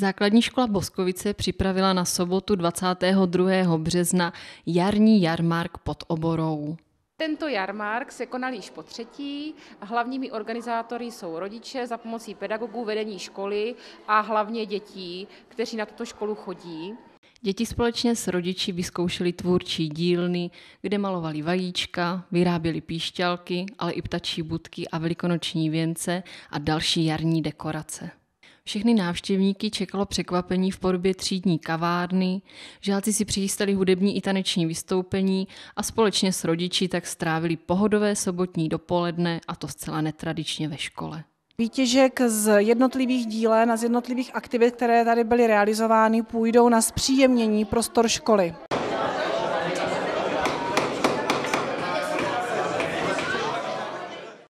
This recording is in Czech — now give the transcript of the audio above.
Základní škola Boskovice připravila na sobotu 22. března jarní jarmark pod oborou. Tento jarmark se konal již po třetí. Hlavními organizátory jsou rodiče za pomocí pedagogů vedení školy a hlavně dětí, kteří na tuto školu chodí. Děti společně s rodiči vyzkoušeli tvůrčí dílny, kde malovali vajíčka, vyráběli píšťalky, ale i ptačí budky a velikonoční věnce a další jarní dekorace. Všechny návštěvníky čekalo překvapení v podobě třídní kavárny, žáci si přichystali hudební i taneční vystoupení a společně s rodiči tak strávili pohodové sobotní dopoledne a to zcela netradičně ve škole. Výtěžek z jednotlivých dílen a z jednotlivých aktivit, které tady byly realizovány, půjdou na zpříjemnění prostor školy.